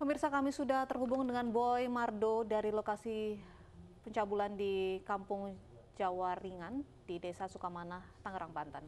Pemirsa kami sudah terhubung dengan Boy Mardo dari lokasi pencabulan di Kampung Jawa Ringan di Desa Sukamana, Tangerang, Banten.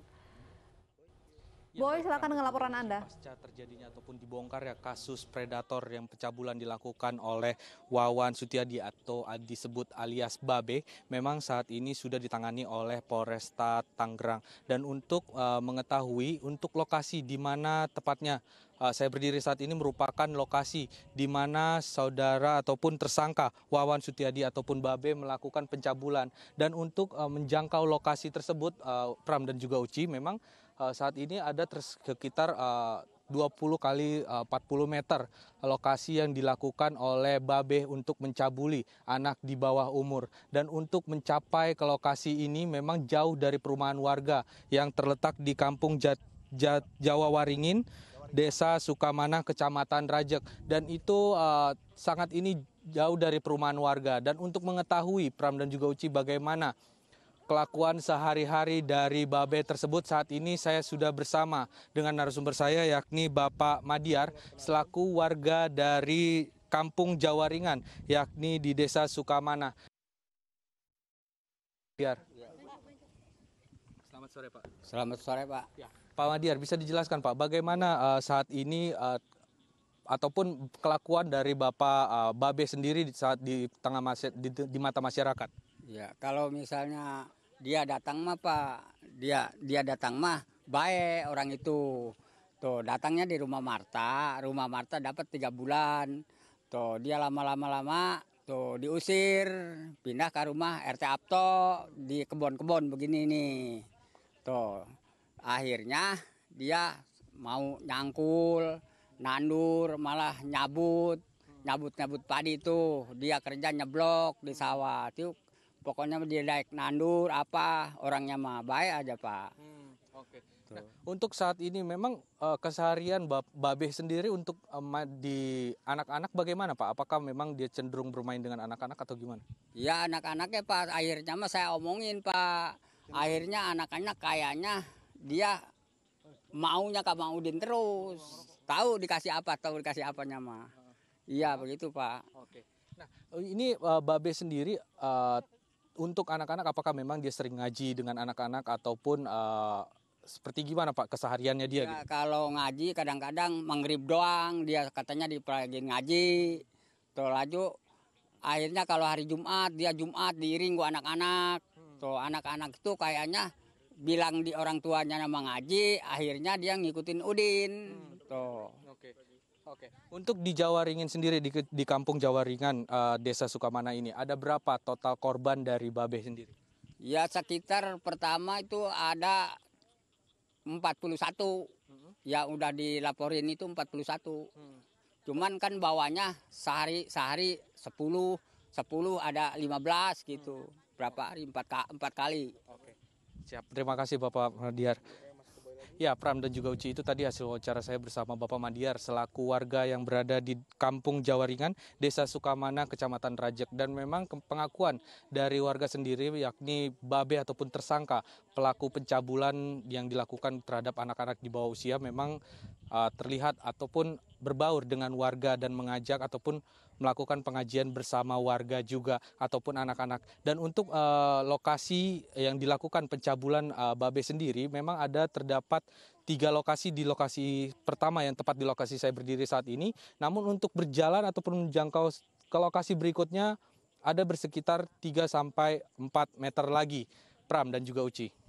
Ya, Boy, silakan dengan laporan Anda. Pasca terjadinya ataupun dibongkar ya kasus predator yang pencabulan dilakukan oleh Wawan Sutiadi atau disebut alias Babe, memang saat ini sudah ditangani oleh Polresta Tangerang. Dan untuk uh, mengetahui untuk lokasi di mana tepatnya eh, saya berdiri saat ini merupakan lokasi di mana saudara ataupun tersangka Wawan Sutiadi ataupun Babe melakukan pencabulan. Dan untuk eh, menjangkau lokasi tersebut, Pram dan juga Uci memang Eh, saat ini ada sekitar 20 eh, kali 40 eh, meter lokasi yang dilakukan oleh Babe untuk mencabuli anak di bawah umur. Dan untuk mencapai ke lokasi ini memang jauh dari perumahan warga yang terletak di kampung Jat, Jat, Jawa Waringin, Desa Sukamana, Kecamatan Rajek. Dan itu uh, sangat ini jauh dari perumahan warga. Dan untuk mengetahui Pram dan juga Uci bagaimana kelakuan sehari-hari dari Babe tersebut saat ini saya sudah bersama dengan narasumber saya yakni Bapak Madiar selaku warga dari Kampung Jawaringan yakni di Desa Sukamana. Madiar. Selamat sore Pak. Selamat sore Pak. Ya. Pak Madiar bisa dijelaskan Pak bagaimana uh, saat ini uh, ataupun kelakuan dari Bapak uh, Babe sendiri saat di tengah masyarakat, di, di mata masyarakat? Ya, kalau misalnya dia datang mah Pak, dia dia datang mah baik orang itu. Tuh datangnya di rumah Marta, rumah Marta dapat tiga bulan. Tuh dia lama-lama lama tuh diusir, pindah ke rumah RT Apto di kebon-kebon begini nih. Tuh akhirnya dia mau nyangkul, nandur, malah nyabut, nyabut-nyabut padi tuh. Dia kerja nyeblok di sawah. Tuh pokoknya dia naik nandur apa orangnya mah baik aja pak hmm, oke okay. nah, untuk saat ini memang uh, keseharian Babe sendiri untuk um, di anak-anak bagaimana pak apakah memang dia cenderung bermain dengan anak-anak atau gimana ya anak-anaknya pak akhirnya mah saya omongin pak akhirnya anak-anak kayaknya dia maunya Kak Bang Udin terus tahu dikasih apa tahu dikasih apanya mah iya begitu Pak oke nah ini uh, eh, Babe sendiri uh, untuk anak-anak apakah memang dia sering ngaji dengan anak-anak ataupun uh, seperti gimana Pak kesehariannya dia? Ya, gitu? Kalau ngaji kadang-kadang mengrib doang dia katanya di pagi ngaji tuh laju akhirnya kalau hari Jumat dia Jumat diiring gua anak-anak hmm. tuh anak-anak itu kayaknya bilang di orang tuanya nama ngaji akhirnya dia ngikutin Udin hmm. tuh. Oke. Oke. Untuk di Jawa Ringin sendiri di, di kampung Jawa Ringan uh, Desa Sukamana ini ada berapa total korban dari babe sendiri? Ya sekitar pertama itu ada 41. Hmm. Ya udah dilaporin itu 41. Hmm. Cuman kan bawahnya sehari sehari 10, 10 ada 15 gitu. Hmm. Berapa hari? 4, 4 kali. Oke. Siap. Terima kasih Bapak Diar. Ya, Pram dan juga Uci itu tadi hasil wawancara saya bersama Bapak Madiar selaku warga yang berada di Kampung Jawaringan, Desa Sukamana, Kecamatan Rajek. Dan memang pengakuan dari warga sendiri yakni babe ataupun tersangka pelaku pencabulan yang dilakukan terhadap anak-anak di bawah usia memang uh, terlihat ataupun berbaur dengan warga dan mengajak ataupun melakukan pengajian bersama warga juga ataupun anak-anak. Dan untuk uh, lokasi yang dilakukan pencabulan uh, babe sendiri memang ada terdapat tiga lokasi di lokasi pertama yang tepat di lokasi saya berdiri saat ini. Namun untuk berjalan ataupun menjangkau ke lokasi berikutnya ada bersekitar 3 sampai 4 meter lagi. Pram dan juga Uci.